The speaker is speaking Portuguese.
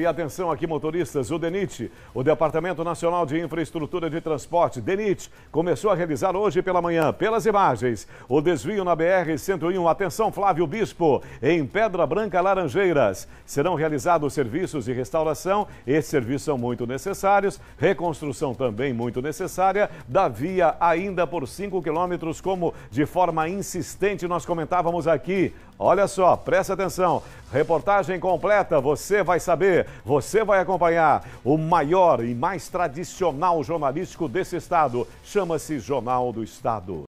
E atenção aqui, motoristas, o DENIT, o Departamento Nacional de Infraestrutura de Transporte, DENIT, começou a realizar hoje pela manhã, pelas imagens, o desvio na BR-101. Atenção, Flávio Bispo, em Pedra Branca Laranjeiras. Serão realizados serviços de restauração, esses serviços são muito necessários, reconstrução também muito necessária, da via ainda por 5 quilômetros, como de forma insistente nós comentávamos aqui. Olha só, presta atenção, Reportagem completa, você vai saber, você vai acompanhar o maior e mais tradicional jornalístico desse estado. Chama-se Jornal do Estado.